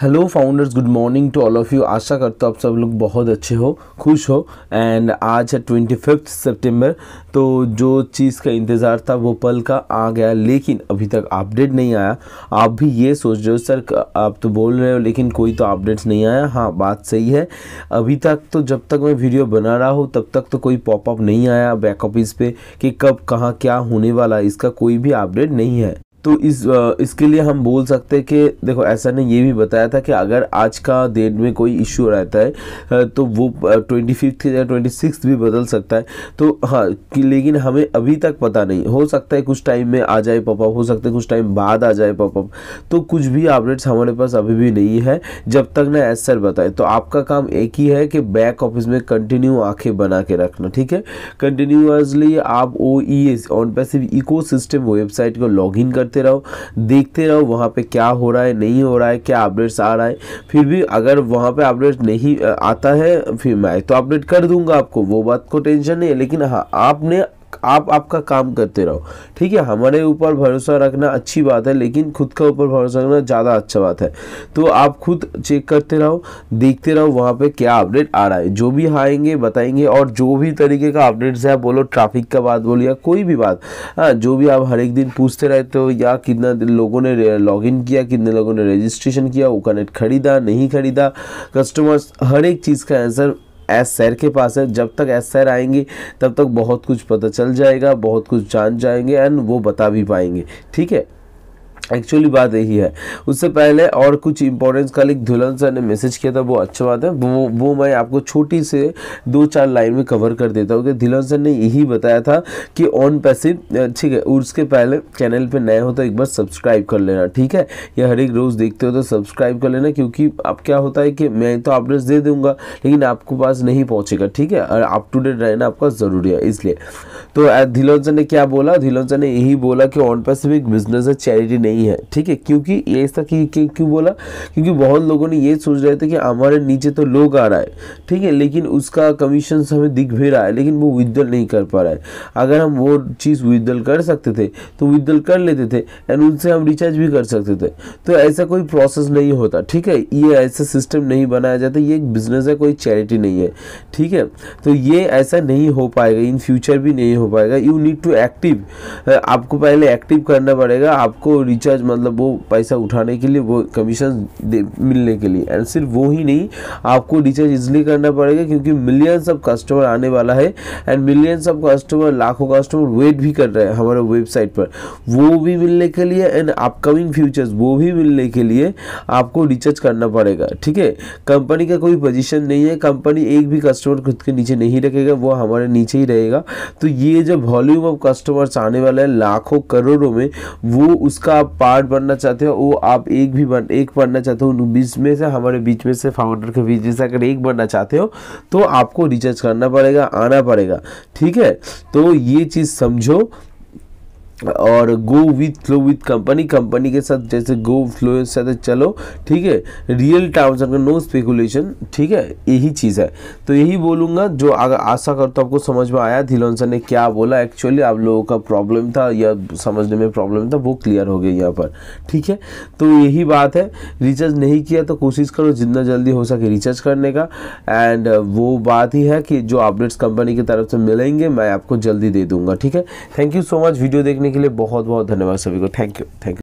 hello founders good morning to all of you आशा करता हूँ आप सब लोग बहुत अच्छे हो खुश हो एंड आज है ट्वेंटी फिफ्थ सेप्टेम्बर तो जो चीज़ का इंतज़ार था वो पल का आ गया लेकिन अभी तक अपडेट नहीं आया आप भी ये सोच रहे हो सर आप तो बोल रहे हो लेकिन कोई तो अपडेट्स नहीं आया हाँ बात सही है अभी तक तो जब तक मैं वीडियो बना रहा हूँ तब तक तो कोई पॉपअप नहीं आया बैक ऑफिस पे कि कब कहाँ क्या होने वाला इसका कोई भी अपडेट नहीं है तो इस इसके लिए हम बोल सकते हैं कि देखो ऐसा ने ये भी बताया था कि अगर आज का डेट में कोई इशू रहता है तो वो ट्वेंटी फिफ्थ या ट्वेंटी सिक्स भी बदल सकता है तो हाँ कि लेकिन हमें अभी तक पता नहीं हो सकता है कुछ टाइम में आ जाए पॉपअप हो सकता है कुछ टाइम बाद आ जाए पॉपअप तो कुछ भी अपडेट्स हमारे पास अभी भी नहीं है जब तक ना एस सर बताए तो आपका काम एक ही है कि बैक ऑफिस में कंटिन्यू आँखें बना के रखना ठीक है कंटिन्यूसली आप O E S OnPassive eco website को लॉग इन कर करते रहो देखते रहो वहाँ पे क्या हो रहा है नहीं हो रहा है क्या अपडेट्स आ रहा है फिर भी अगर वहाँ पे अपडेट नहीं आता है फिर मैं तो अपडेट कर दूंगा आपको वो बात को टेंशन नहीं है लेकिन हाँ आपने आप आपका काम करते रहो ठीक है हमारे ऊपर भरोसा रखना अच्छी बात है लेकिन खुद का ऊपर भरोसा रखना ज़्यादा अच्छा बात है तो आप खुद चेक करते रहो देखते रहो वहाँ पे क्या अपडेट आ रहा है जो भी आएंगे बताएंगे और जो भी तरीके का अपडेट्स है बोलो ट्रैफिक का बात बोलो या कोई भी बात हाँ जो भी आप हर एक दिन पूछते रहते हो या कितना लोगों ने लॉग किया कितने लोगों ने रजिस्ट्रेशन किया वो कनेक्ट खरीदा नहीं खरीदा कस्टमर्स हर एक चीज़ का आंसर एस सर के पास है जब तक एस सर आएंगे तब तक बहुत कुछ पता चल जाएगा बहुत कुछ जान जाएंगे एंड वो बता भी पाएंगे ठीक है एक्चुअली बात यही है उससे पहले और कुछ इंपॉर्टेंस का लिख धुलन सर ने मैसेज किया था वो अच्छा बात है वो वो मैं आपको छोटी से दो चार लाइन में कवर कर देता हूँ कि धुलन सर ने यही बताया था कि ऑन पैसिव ठीक है उसके पहले चैनल पे नए हो तो एक बार सब्सक्राइब कर लेना ठीक है या हर एक रोज़ देखते हो तो सब्सक्राइब कर लेना क्योंकि अब क्या होता है कि मैं तो अपडेट्स दे दूँगा लेकिन आपको पास नहीं पहुँचेगा ठीक है और अप टू डेट रहना आपका ज़रूरी है इसलिए तो धिलोन सर ने क्या बोला धिलोन सर ने यही बोला कि ऑन पैसिव एक बिजनेस है चैरिटी नहीं नहीं है ठीक है क्योंकि ऐसा कि, कि, क्यों बोला क्योंकि बहुत लोगों ने ये सोच रहे थे कि हमारे नीचे तो लोग आ रहा है ठीक है लेकिन उसका कमीशन हमें दिख भी रहा है लेकिन वो विदड्रल नहीं कर पा रहा है अगर हम वो चीज़ विदड्रल कर सकते थे तो विदड्रल कर लेते थे एंड उनसे हम रिचार्ज भी कर सकते थे तो ऐसा कोई प्रोसेस नहीं होता ठीक है ये ऐसा सिस्टम नहीं बनाया जाता ये एक बिजनेस है कोई चैरिटी नहीं है ठीक है तो ये ऐसा नहीं हो पाएगा इन फ्यूचर भी नहीं हो पाएगा यू नीड टू एक्टिव आपको पहले एक्टिव करना पड़ेगा आपको रिचार्ज चार्ज मतलब वो पैसा उठाने के लिए वो कमीशन मिलने के लिए एंड सिर्फ वो ही नहीं आपको रिचार्ज इसलिए करना पड़ेगा क्योंकि मिलियंस ऑफ कस्टमर आने वाला है एंड मिलियंस ऑफ कस्टमर लाखों कस्टमर वेट भी कर रहे हैं हमारे वेबसाइट पर वो भी मिलने के लिए एंड अपकमिंग फ्यूचर्स वो भी मिलने के लिए आपको रिचार्ज करना पड़ेगा ठीक है कंपनी का कोई पोजिशन नहीं है कंपनी एक भी कस्टमर खुद के नीचे नहीं रखेगा वो हमारे नीचे ही रहेगा तो ये जब वॉल्यूम ऑफ कस्टमर्स आने वाला है लाखों करोड़ों में वो उसका आप आप पार्ट बनना चाहते हो वो आप एक भी बन एक बनना चाहते हो बीच में से हमारे बीच में से फाउंडर के बीच में से अगर एक बनना चाहते हो तो आपको रिचार्ज करना पड़ेगा आना पड़ेगा ठीक है तो ये चीज़ समझो और go with flow with company company के साथ जैसे गो फ्लो के साथ चलो ठीक है रियल टर्म्स अगर नो स्पेकुलेशन ठीक है यही चीज़ है तो यही बोलूँगा जो अगर आशा करता हूँ आपको समझ में आया धीलोन सर ने क्या बोला एक्चुअली आप लोगों का प्रॉब्लम था या समझने में प्रॉब्लम था वो क्लियर हो गई यहाँ पर ठीक है तो यही बात है रिचार्ज नहीं किया तो कोशिश करो जितना जल्दी हो सके रिचार्ज करने का एंड वो बात ही है कि जो अपडेट्स कंपनी की तरफ से मिलेंगे मैं आपको जल्दी दे दूँगा ठीक है thank you so much video देखने के लिए बहुत बहुत धन्यवाद सभी को थैंक यू थैंक यू